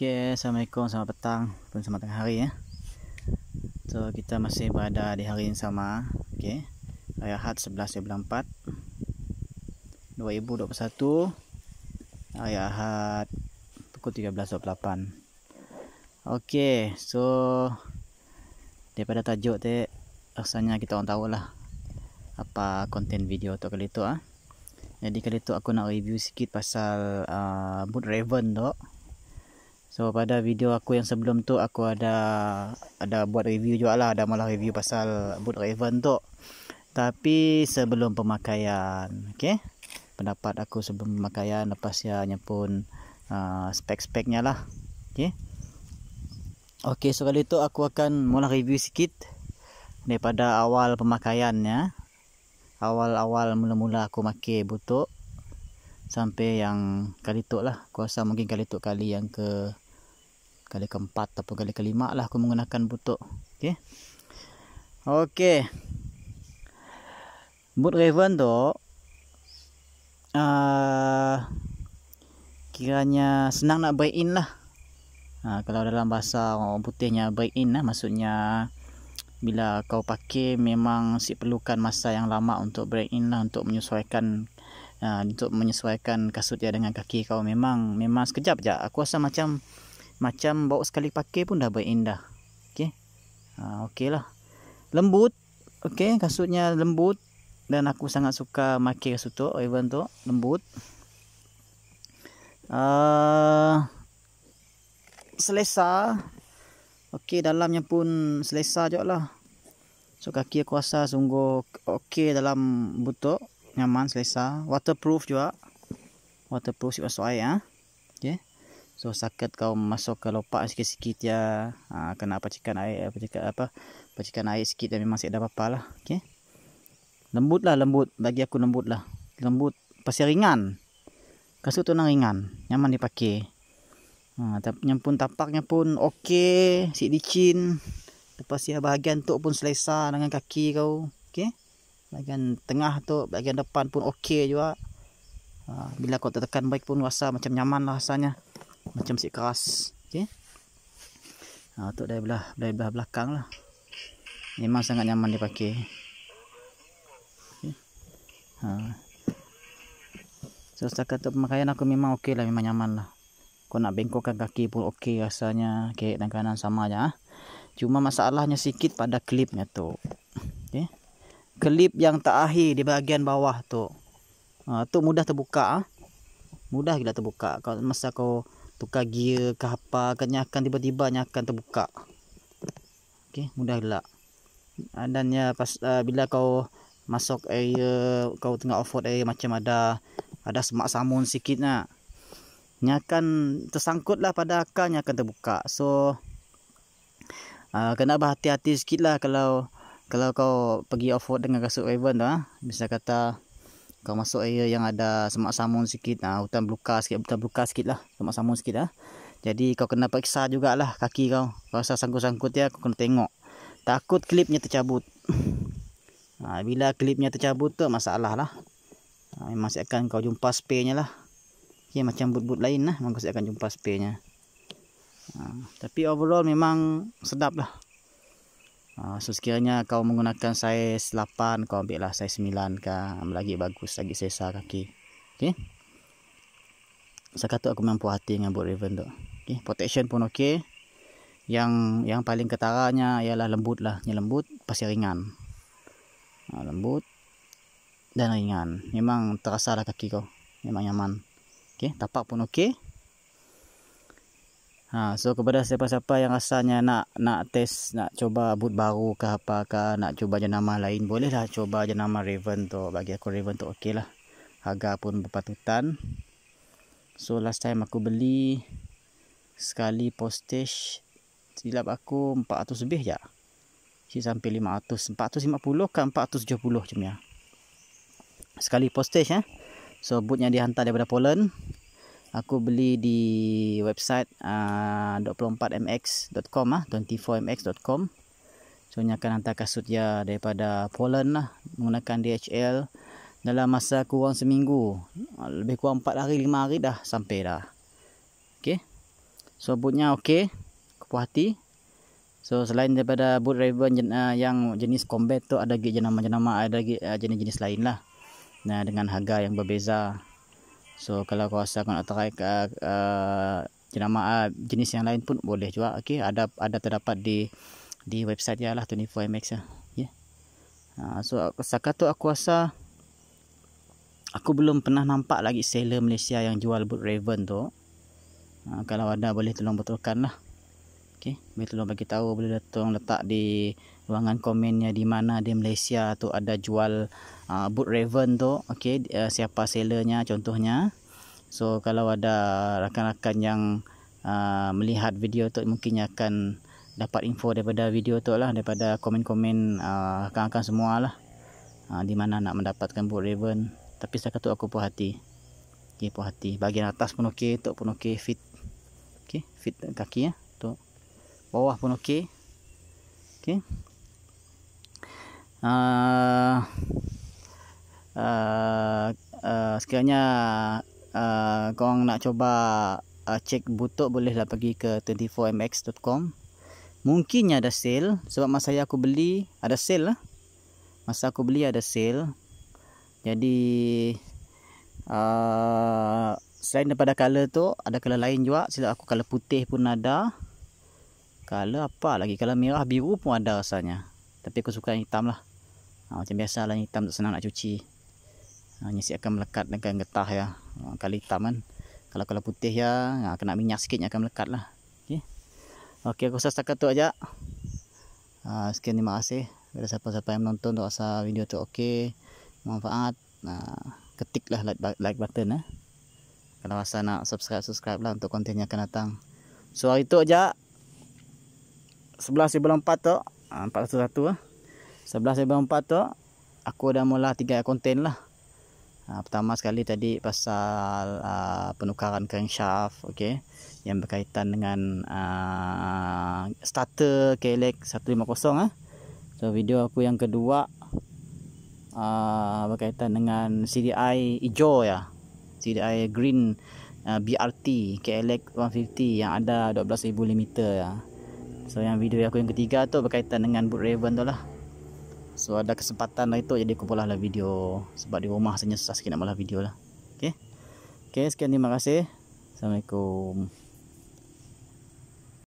Okay, Assalamualaikum, selamat petang pun selamat tengah hari ya. So kita masih berada di hari yang sama okay. Raya Had 11.94 2021 Raya Had Pukul 13.28 Okay, so Daripada tajuk tu Rasanya kita orang tahu lah Apa konten video tu kali tu ah. Jadi kali tu aku nak review sikit pasal uh, ah, Boot Raven tu So pada video aku yang sebelum tu aku ada ada buat review juga lah ada malah review pasal Boot Raven tu. Tapi sebelum pemakaian, okay? Pendapat aku sebelum pemakaian lepasnya hanya pun uh, spek-speknya lah. okay? Okey, so kali tu aku akan mula review sikit daripada awal pemakaiannya. Awal-awal mula-mula aku pakai butuk sampai yang kali tu lah aku rasa mungkin kali tu kali yang ke kali keempat atau kali kelima lah aku menggunakan butok, ok Okey, boot raven tu uh, kiranya senang nak break in lah uh, kalau dalam bahasa orang putihnya break in lah maksudnya bila kau pakai memang si perlukan masa yang lama untuk break in lah untuk menyesuaikan ha, untuk menyesuaikan kasut dia dengan kaki kau memang memang sekejap je aku rasa macam macam bawa sekali pakai pun dah berindah okey ha, okay lah lembut okey kasutnya lembut dan aku sangat suka make kasut tu even tu lembut uh, selesa okey dalamnya pun selesa jugaklah so kaki aku rasa sungguh okey dalam butuh nyaman selesa waterproof juga waterproof sikit masuk air ha. so sakit kau masuk ke lopak sikit-sikit ya ha, kena pacikan air eh, pacikan apa pacikan air sikit dan memang sikit dah apa-apa lah okay. lembut lah lembut bagi aku lembut lah lembut pasir ringan kasut tu nang ringan nyaman dipakai ha, yang pun tapaknya pun ok sikit licin lepas ya bahagian tu pun selesa dengan kaki kau okay bahagian tengah tu bahagian depan pun okey juga ha, bila kau tekan baik pun rasa macam nyaman lah rasanya macam sikit keras okey ha, untuk dari belah, belah, belah belakang lah memang sangat nyaman dipakai okay. ha. so setakat tu pemakaian aku memang okey lah memang nyaman lah kau nak bengkokkan kaki pun okey rasanya kiri dan kanan sama aja. ha. cuma masalahnya sikit pada klipnya tu klip yang terakhir di bahagian bawah tu. Ha, tu mudah terbuka. Ah. Mudah gila terbuka. Kalau masa kau tukar gear ke apa, kan akan tiba-tiba nya terbuka. Okey, mudah gila. Dan ya pas uh, bila kau masuk area kau tengah off road area macam ada ada semak samun sikit nak, Nya akan tersangkut lah pada akarnya akan terbuka. So uh, kena berhati-hati sikit lah kalau kalau kau pergi off road dengan kasut Raven tu ah, ha? misal kata kau masuk area yang ada semak samun sikit, ah ha? hutan belukar sikit, hutan belukar sikitlah, semak samun sikit ah. Ha? Jadi kau kena periksa jugalah kaki kau. Kalau rasa sangkut-sangkut dia, kau kena tengok. Takut klipnya tercabut. Ha, bila klipnya tercabut tu masalah lah. Ha, memang saya akan kau jumpa spare-nya lah. Ya, macam but-but lain lah. Memang saya akan jumpa spare-nya. Ha, ah, tapi overall memang sedap lah. Ah, so sekiranya kau menggunakan saiz 8 Kau ambil lah saiz 9 kan ah, Lagi bagus lagi sesa kaki Okay Sekarang tu aku memang puas hati dengan boot raven tu Okay protection pun okay Yang yang paling ketaranya Ialah lembut lah Ni lembut pasti ringan ah, Lembut Dan ringan Memang terasa lah kaki kau Memang nyaman Okay tapak pun okay Ha, so kepada siapa-siapa yang rasanya nak nak test, nak cuba boot baru ke apa ke, nak cuba jenama lain, bolehlah cuba jenama Raven tu. Bagi aku Raven tu okey lah. Harga pun berpatutan. So last time aku beli sekali postage, silap aku 400 lebih je. Sisa sampai 500, 450 ke 470 macam ni. Sekali postage eh. So boot yang dihantar daripada Poland aku beli di website uh, 24mx.com ah 24mx.com lah, so ni akan hantar kasut dia daripada Poland lah menggunakan DHL dalam masa kurang seminggu lebih kurang 4 hari 5 hari dah sampai dah okey so bootnya okey aku so selain daripada boot Raven jen, uh, yang jenis combat tu ada lagi jenama-jenama ada lagi uh, jenis-jenis lain lah nah dengan harga yang berbeza So kalau kau rasa kau nak try uh, uh, jenama uh, jenis yang lain pun boleh juga. Okey, ada ada terdapat di di website dia lah 24MX lah. ya. Yeah. Uh, so sekat tu aku rasa aku belum pernah nampak lagi seller Malaysia yang jual boot Raven tu. Uh, kalau ada boleh tolong betulkan lah. Okey, boleh tolong bagi tahu boleh datang letak di ruangan komennya di mana di Malaysia tu ada jual uh, boot raven tu okey uh, siapa sellernya contohnya so kalau ada rakan-rakan yang uh, melihat video tu mungkin akan dapat info daripada video tu lah daripada komen-komen uh, rakan-rakan semua lah uh, di mana nak mendapatkan boot raven tapi setakat tu aku puas hati okey puas hati bahagian atas pun okey tu pun okey fit okey fit kaki ya tu bawah pun okey Okay uh, uh, uh, sekiranya uh, korang nak cuba uh, cek butuk bolehlah pergi ke 24mx.com mungkinnya ada sale sebab masa saya aku beli ada sale lah masa aku beli ada sale jadi uh, selain daripada color tu ada color lain juga sila aku color putih pun ada color apa lagi color merah biru pun ada rasanya tapi aku suka yang hitam lah ha, macam biasalah hitam tak senang nak cuci ha, nyisik akan melekat dengan getah ya ha, kalau hitam kan kalau kalau putih ya ha, kena minyak sikit akan melekat lah okay. ok aku rasa setakat tu aja ha, sekian terima kasih bila siapa-siapa yang menonton tu rasa video tu ok manfaat ha, ketiklah like, like button eh. kalau rasa nak subscribe subscribe lah untuk konten yang akan datang so hari tu aja 11.04 tu 401 lah 401 Sebelah saya berempat tu Aku dah mula tiga konten lah ha, Pertama sekali tadi pasal uh, Penukaran crankshaft okay, Yang berkaitan dengan uh, Starter KLX 150 eh. So video aku yang kedua uh, Berkaitan dengan CDI hijau ya CDI green uh, BRT KLX 150 Yang ada 12,000 limiter ya So yang video aku yang ketiga tu berkaitan dengan Boot Raven tu lah So ada kesempatan lah itu jadi aku boleh lah video sebab di rumah saya susah sikit nak malah video lah. Okey. Okey, sekian terima kasih. Assalamualaikum.